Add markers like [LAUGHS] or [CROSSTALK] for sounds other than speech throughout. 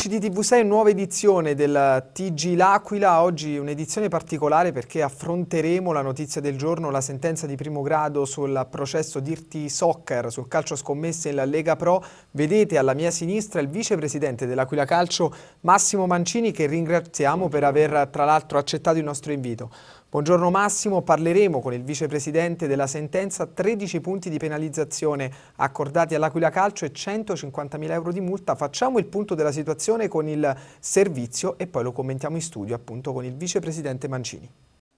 Amici di TV6, nuova edizione del TG L'Aquila, oggi un'edizione particolare perché affronteremo la notizia del giorno, la sentenza di primo grado sul processo Dirty Soccer, sul calcio scommesse nella Lega Pro. Vedete alla mia sinistra il vicepresidente dell'Aquila Calcio, Massimo Mancini che ringraziamo per aver tra l'altro accettato il nostro invito. Buongiorno Massimo, parleremo con il vicepresidente della sentenza 13 punti di penalizzazione accordati all'Aquila Calcio e 150.000 euro di multa. Facciamo il punto della situazione con il servizio e poi lo commentiamo in studio appunto con il vicepresidente Mancini.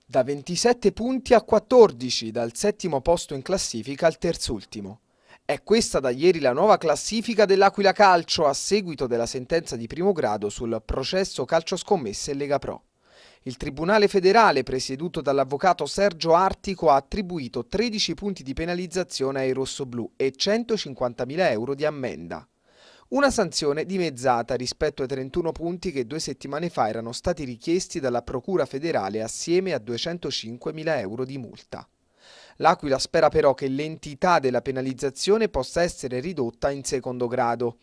Da 27 punti a 14, dal settimo posto in classifica al terzultimo. È questa da ieri la nuova classifica dell'Aquila Calcio a seguito della sentenza di primo grado sul processo calcio scommesse Lega Pro. Il Tribunale federale, presieduto dall'avvocato Sergio Artico, ha attribuito 13 punti di penalizzazione ai rossoblù e 150.000 euro di ammenda. Una sanzione dimezzata rispetto ai 31 punti che due settimane fa erano stati richiesti dalla Procura federale assieme a 205.000 euro di multa. L'Aquila spera però che l'entità della penalizzazione possa essere ridotta in secondo grado.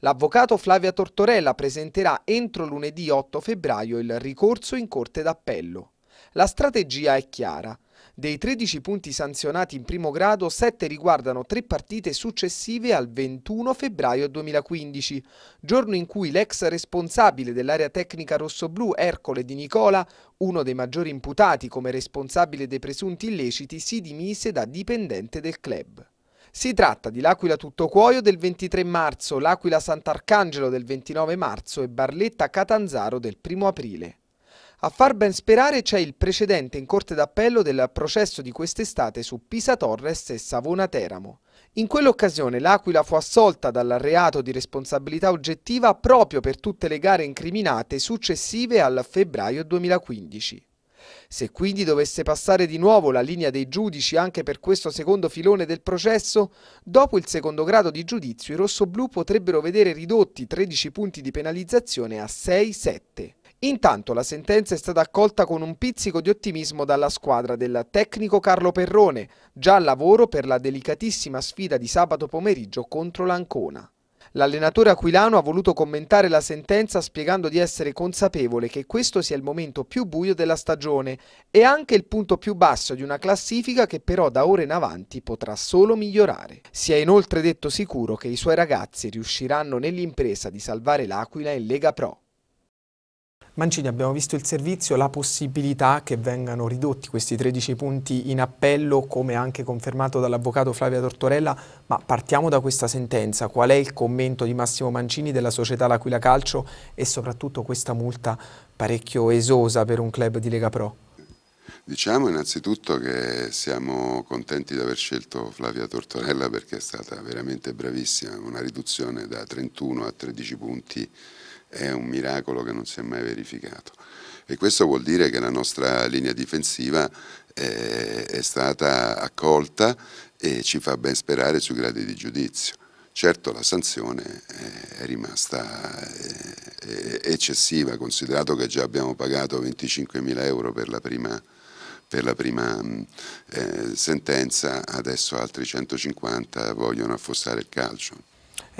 L'avvocato Flavia Tortorella presenterà entro lunedì 8 febbraio il ricorso in Corte d'Appello. La strategia è chiara, dei 13 punti sanzionati in primo grado, 7 riguardano tre partite successive al 21 febbraio 2015, giorno in cui l'ex responsabile dell'area tecnica rossoblù Ercole Di Nicola, uno dei maggiori imputati come responsabile dei presunti illeciti, si dimise da dipendente del club. Si tratta di L'Aquila Tuttocuoio del 23 marzo, L'Aquila Sant'Arcangelo del 29 marzo e Barletta Catanzaro del 1 aprile. A far ben sperare c'è il precedente in Corte d'Appello del processo di quest'estate su Pisa Torres e Savona Teramo. In quell'occasione l'Aquila fu assolta dal reato di responsabilità oggettiva proprio per tutte le gare incriminate successive al febbraio 2015. Se quindi dovesse passare di nuovo la linea dei giudici anche per questo secondo filone del processo, dopo il secondo grado di giudizio i rossoblù potrebbero vedere ridotti 13 punti di penalizzazione a 6-7. Intanto la sentenza è stata accolta con un pizzico di ottimismo dalla squadra del tecnico Carlo Perrone, già al lavoro per la delicatissima sfida di sabato pomeriggio contro l'Ancona. L'allenatore aquilano ha voluto commentare la sentenza spiegando di essere consapevole che questo sia il momento più buio della stagione e anche il punto più basso di una classifica che però da ora in avanti potrà solo migliorare. Si è inoltre detto sicuro che i suoi ragazzi riusciranno nell'impresa di salvare l'Aquila in Lega Pro. Mancini, abbiamo visto il servizio, la possibilità che vengano ridotti questi 13 punti in appello, come anche confermato dall'avvocato Flavia Tortorella, ma partiamo da questa sentenza. Qual è il commento di Massimo Mancini della società L'Aquila Calcio e soprattutto questa multa parecchio esosa per un club di Lega Pro? Diciamo innanzitutto che siamo contenti di aver scelto Flavia Tortorella perché è stata veramente bravissima, una riduzione da 31 a 13 punti è un miracolo che non si è mai verificato e questo vuol dire che la nostra linea difensiva è, eh, è stata accolta e ci fa ben sperare sui gradi di giudizio. Certo la sanzione eh, è rimasta eh, eccessiva, considerato che già abbiamo pagato 25.000 euro per la prima, per la prima mm, eh, sentenza, adesso altri 150 vogliono affossare il calcio.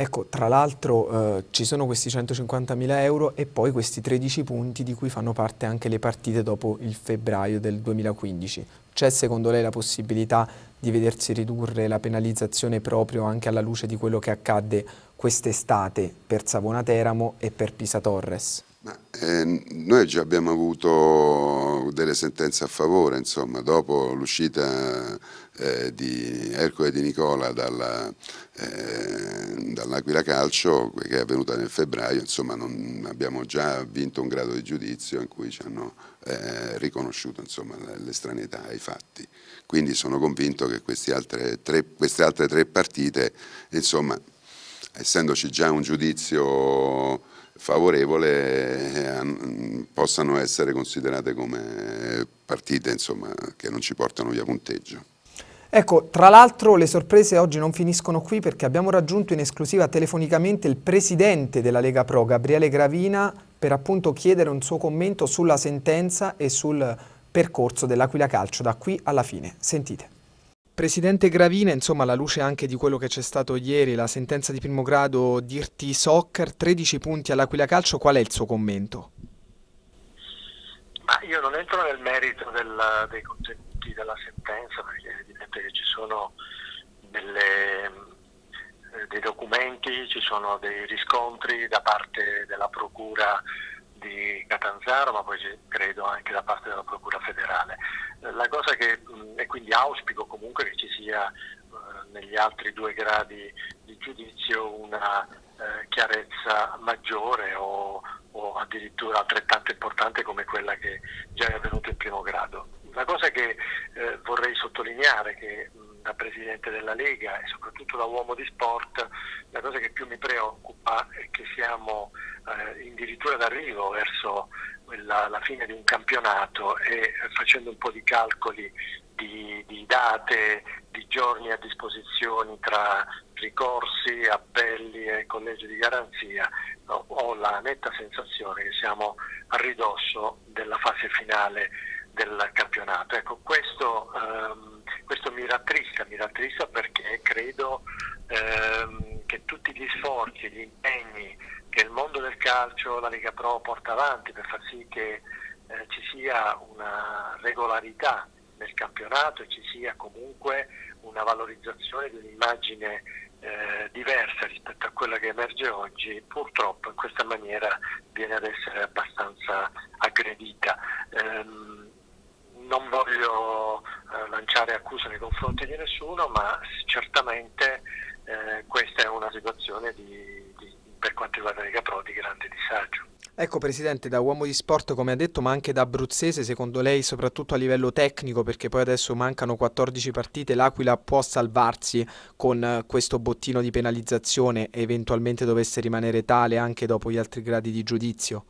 Ecco, tra l'altro eh, ci sono questi 150.000 euro e poi questi 13 punti di cui fanno parte anche le partite dopo il febbraio del 2015. C'è secondo lei la possibilità di vedersi ridurre la penalizzazione proprio anche alla luce di quello che accadde quest'estate per Savona Teramo e per Pisa Torres? Ma, eh, noi già abbiamo avuto delle sentenze a favore, insomma, dopo l'uscita eh, di Ercole Di Nicola dalla, eh, dall'Aquila Calcio che è avvenuta nel febbraio, insomma non, abbiamo già vinto un grado di giudizio in cui ci hanno eh, riconosciuto insomma, l'estraneità ai fatti. Quindi sono convinto che queste altre tre, queste altre tre partite, insomma, essendoci già un giudizio favorevole eh, possano essere considerate come partite insomma, che non ci portano via punteggio. Ecco, tra l'altro le sorprese oggi non finiscono qui perché abbiamo raggiunto in esclusiva telefonicamente il presidente della Lega Pro, Gabriele Gravina, per appunto chiedere un suo commento sulla sentenza e sul percorso dell'Aquila Calcio da qui alla fine. Sentite. Presidente Gravina, insomma alla luce anche di quello che c'è stato ieri, la sentenza di primo grado Dirti Soccer, 13 punti all'Aquila Calcio, qual è il suo commento? Ma io non entro nel merito del, dei contenuti effetti della sentenza, perché è evidente che ci sono delle, eh, dei documenti, ci sono dei riscontri da parte della Procura di Catanzaro, ma poi credo anche da parte della Procura federale. Eh, la cosa che, e quindi auspico comunque che ci sia eh, negli altri due gradi di giudizio una chiarezza maggiore o, o addirittura altrettanto importante come quella che già è avvenuta in primo grado sottolineare che da Presidente della Lega e soprattutto da uomo di sport la cosa che più mi preoccupa è che siamo eh, addirittura d'arrivo verso la, la fine di un campionato e eh, facendo un po' di calcoli di, di, date, di giorni a disposizione tra ricorsi, appelli e collegi di garanzia, no, ho la netta sensazione che siamo a ridosso della fase finale del campionato. Ecco, questo, ehm, questo mi rattrista, mi rattrista perché credo ehm, che tutti gli sforzi, gli impegni che il mondo del calcio, la Lega Pro porta avanti per far sì che eh, ci sia una regolarità nel campionato e ci sia comunque una valorizzazione di un'immagine eh, diversa rispetto a quella che emerge oggi, purtroppo in questa maniera viene ad essere abbastanza aggredita. Ehm, non voglio eh, lanciare accuse nei confronti di nessuno, ma certamente eh, questa è una situazione di, di, per quanto riguarda i Pro di grande disagio. Ecco Presidente, da uomo di sport come ha detto, ma anche da abruzzese, secondo lei soprattutto a livello tecnico, perché poi adesso mancano 14 partite, l'Aquila può salvarsi con eh, questo bottino di penalizzazione e eventualmente dovesse rimanere tale anche dopo gli altri gradi di giudizio?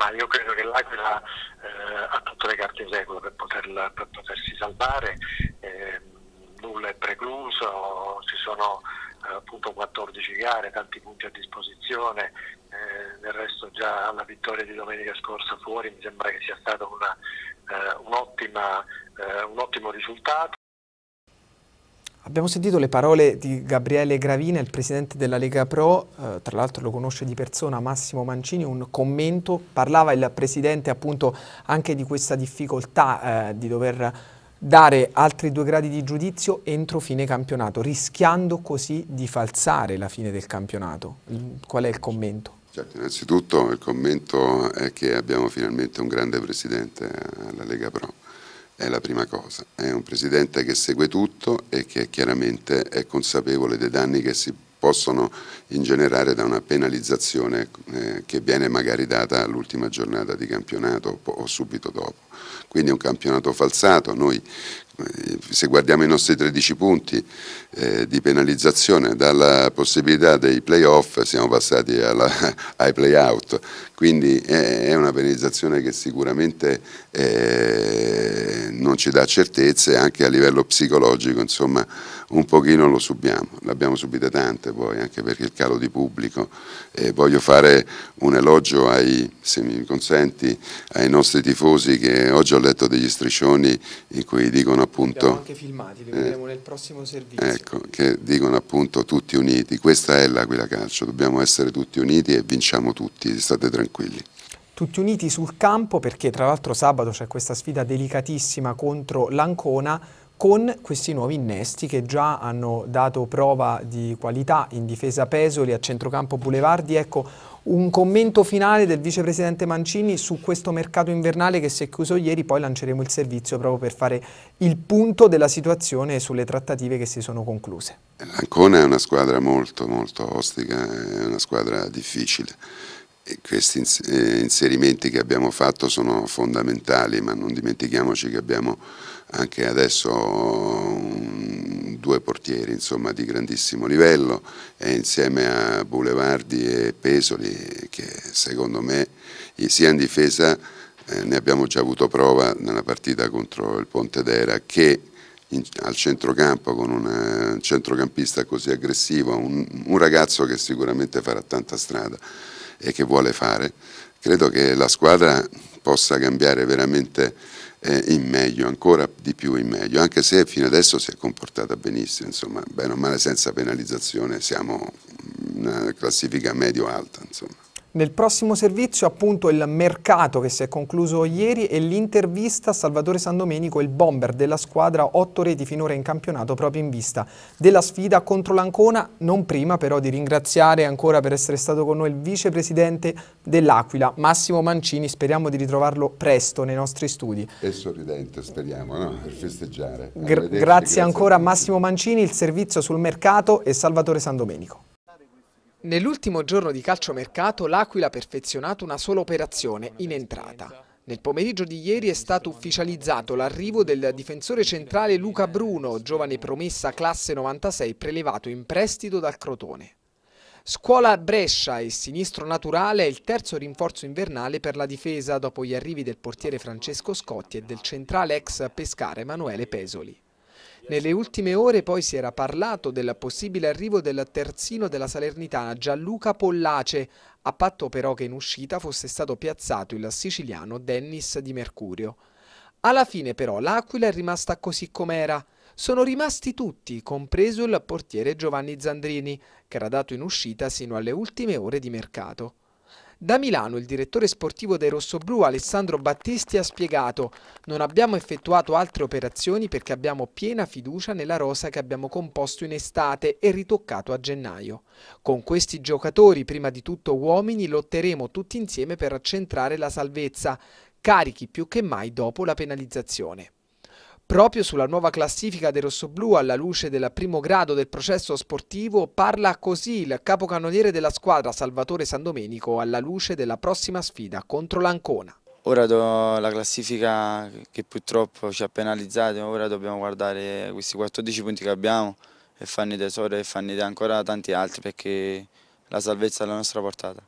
ma io credo che l'Aquila eh, ha tutte le carte in regola per, poterla, per potersi salvare, eh, nulla è precluso, ci sono eh, appunto 14 gare, tanti punti a disposizione, eh, del resto già la vittoria di domenica scorsa fuori mi sembra che sia stato una, eh, un, ottima, eh, un ottimo risultato. Abbiamo sentito le parole di Gabriele Gravina, il presidente della Lega Pro, eh, tra l'altro lo conosce di persona Massimo Mancini, un commento, parlava il presidente appunto anche di questa difficoltà eh, di dover dare altri due gradi di giudizio entro fine campionato, rischiando così di falsare la fine del campionato. Qual è il commento? Certo, innanzitutto il commento è che abbiamo finalmente un grande presidente eh, alla Lega Pro è la prima cosa, è un presidente che segue tutto e che chiaramente è consapevole dei danni che si possono ingenerare da una penalizzazione eh, che viene magari data all'ultima giornata di campionato o, subito dopo. Quindi è un campionato falsato, noi eh, se guardiamo i nostri 13 punti eh, di penalizzazione dalla possibilità dei playoff siamo passati alla, [LAUGHS] ai playout, quindi è una penalizzazione che sicuramente eh, non ci dà certezze anche a livello psicologico, insomma un pochino lo subiamo, l'abbiamo subita tante poi anche perché il calo di pubblico, eh, voglio fare un elogio ai, se mi consenti, ai nostri tifosi che oggi ho letto degli striscioni in cui dicono appunto... Abbiamo anche filmati, li eh, vedremo nel prossimo servizio. Ecco, che dicono appunto tutti uniti, questa è l'Aquila Calcio, dobbiamo essere tutti uniti e vinciamo tutti, state tranquilli quelli. Tutti uniti sul campo perché tra l'altro sabato c'è questa sfida delicatissima contro l'Ancona con questi nuovi innesti che già hanno dato prova di qualità in difesa Pesoli, a centrocampo Bulevardi. Ecco, un commento finale del vicepresidente Mancini su questo mercato invernale che si è chiuso ieri, poi lanceremo il servizio proprio per fare il punto della situazione sulle trattative che si sono concluse. L'Ancona è una squadra molto molto ostica, è una squadra difficile questi eh, inserimenti che abbiamo fatto sono fondamentali, ma non dimentichiamoci che abbiamo anche adesso un, due portieri insomma, di grandissimo livello e insieme a Bulevardi e Pesoli che secondo me sia in difesa eh, ne abbiamo già avuto prova nella partita contro il Ponte d'Era che in, al centrocampo con un eh, centrocampista così aggressivo, un, un ragazzo che sicuramente farà tanta strada e che vuole fare, credo che la squadra possa cambiare veramente eh, in meglio, ancora di più in meglio, anche se fino adesso si è comportata benissimo, insomma, bene o male senza penalizzazione siamo una classifica medio-alta. Nel prossimo servizio appunto il mercato che si è concluso ieri e l'intervista a Salvatore Sandomenico, il bomber della squadra, otto reti finora in campionato proprio in vista della sfida contro l'Ancona, non prima però di ringraziare ancora per essere stato con noi il vicepresidente dell'Aquila, Massimo Mancini, speriamo di ritrovarlo presto nei nostri studi. E sorridente speriamo, no? per festeggiare. Gra grazie, grazie ancora a Massimo Mancini, il servizio sul mercato e Salvatore Sandomenico. Nell'ultimo giorno di calciomercato l'Aquila ha perfezionato una sola operazione in entrata. Nel pomeriggio di ieri è stato ufficializzato l'arrivo del difensore centrale Luca Bruno, giovane promessa classe 96 prelevato in prestito dal Crotone. Scuola Brescia e sinistro naturale è il terzo rinforzo invernale per la difesa dopo gli arrivi del portiere Francesco Scotti e del centrale ex pescare Emanuele Pesoli. Nelle ultime ore poi si era parlato del possibile arrivo del terzino della Salernitana Gianluca Pollace, a patto però che in uscita fosse stato piazzato il siciliano Dennis Di Mercurio. Alla fine però l'Aquila è rimasta così com'era. Sono rimasti tutti, compreso il portiere Giovanni Zandrini, che era dato in uscita sino alle ultime ore di mercato. Da Milano il direttore sportivo dei Rossoblu Alessandro Battisti ha spiegato «Non abbiamo effettuato altre operazioni perché abbiamo piena fiducia nella rosa che abbiamo composto in estate e ritoccato a gennaio. Con questi giocatori, prima di tutto uomini, lotteremo tutti insieme per accentrare la salvezza, carichi più che mai dopo la penalizzazione». Proprio sulla nuova classifica del rossoblù alla luce del primo grado del processo sportivo parla così il capocannoniere della squadra Salvatore Sandomenico alla luce della prossima sfida contro l'Ancona. Ora la classifica che purtroppo ci ha penalizzato, ora dobbiamo guardare questi 14 punti che abbiamo e farne tesoro e farne ancora tanti altri perché la salvezza è alla nostra portata.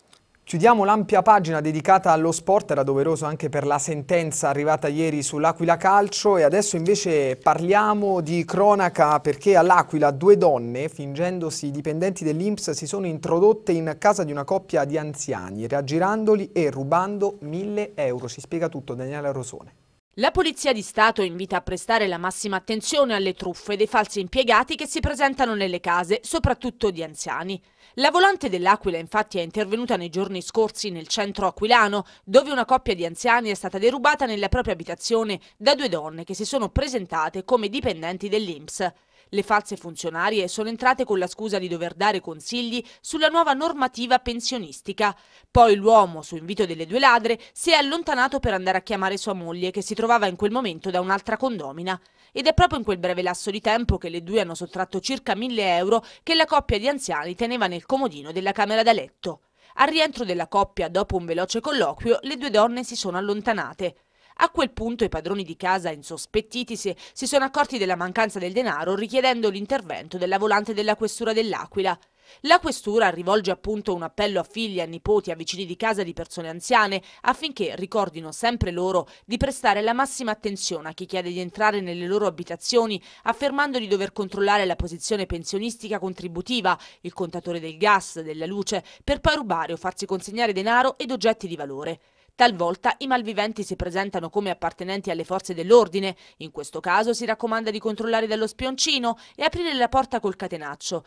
Chiudiamo l'ampia pagina dedicata allo sport, era doveroso anche per la sentenza arrivata ieri sull'Aquila Calcio e adesso invece parliamo di cronaca perché all'Aquila due donne, fingendosi dipendenti dell'Inps, si sono introdotte in casa di una coppia di anziani, raggirandoli e rubando mille euro. Ci spiega tutto Daniele Rosone. La Polizia di Stato invita a prestare la massima attenzione alle truffe dei falsi impiegati che si presentano nelle case, soprattutto di anziani. La volante dell'Aquila infatti è intervenuta nei giorni scorsi nel centro aquilano, dove una coppia di anziani è stata derubata nella propria abitazione da due donne che si sono presentate come dipendenti dell'Inps. Le false funzionarie sono entrate con la scusa di dover dare consigli sulla nuova normativa pensionistica. Poi l'uomo, su invito delle due ladre, si è allontanato per andare a chiamare sua moglie che si trovava in quel momento da un'altra condomina. Ed è proprio in quel breve lasso di tempo che le due hanno sottratto circa 1000 euro che la coppia di anziani teneva nel comodino della camera da letto. Al rientro della coppia, dopo un veloce colloquio, le due donne si sono allontanate. A quel punto i padroni di casa, insospettitisi, si sono accorti della mancanza del denaro richiedendo l'intervento della volante della questura dell'Aquila. La questura rivolge appunto un appello a figli, a nipoti, a vicini di casa di persone anziane affinché ricordino sempre loro di prestare la massima attenzione a chi chiede di entrare nelle loro abitazioni affermando di dover controllare la posizione pensionistica contributiva, il contatore del gas, della luce, per poi rubare o farsi consegnare denaro ed oggetti di valore. Talvolta i malviventi si presentano come appartenenti alle forze dell'ordine, in questo caso si raccomanda di controllare dallo spioncino e aprire la porta col catenaccio,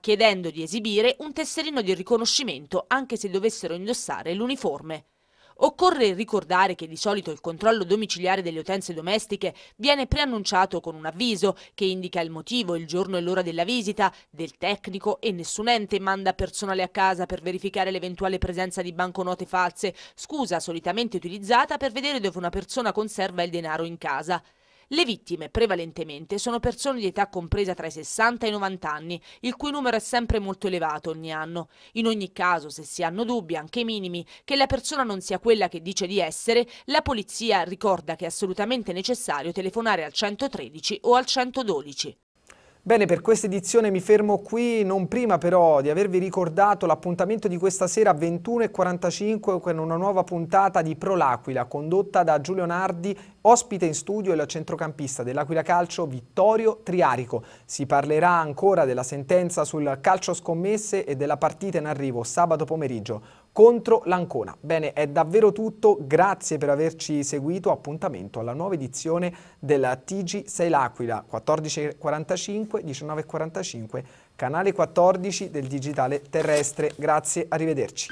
chiedendo di esibire un tesserino di riconoscimento anche se dovessero indossare l'uniforme. Occorre ricordare che di solito il controllo domiciliare delle utenze domestiche viene preannunciato con un avviso che indica il motivo, il giorno e l'ora della visita del tecnico e nessun ente manda personale a casa per verificare l'eventuale presenza di banconote false, scusa solitamente utilizzata per vedere dove una persona conserva il denaro in casa. Le vittime prevalentemente sono persone di età compresa tra i 60 e i 90 anni, il cui numero è sempre molto elevato ogni anno. In ogni caso, se si hanno dubbi, anche minimi, che la persona non sia quella che dice di essere, la polizia ricorda che è assolutamente necessario telefonare al 113 o al 112. Bene, per questa edizione mi fermo qui, non prima però di avervi ricordato l'appuntamento di questa sera a 21.45 con una nuova puntata di Pro L'Aquila, condotta da Giulio Nardi, ospite in studio il centrocampista dell'Aquila Calcio Vittorio Triarico. Si parlerà ancora della sentenza sul calcio scommesse e della partita in arrivo sabato pomeriggio contro l'Ancona. Bene, è davvero tutto, grazie per averci seguito, appuntamento alla nuova edizione della TG6 L'Aquila, 14.45, 19.45, canale 14 del digitale terrestre. Grazie, arrivederci.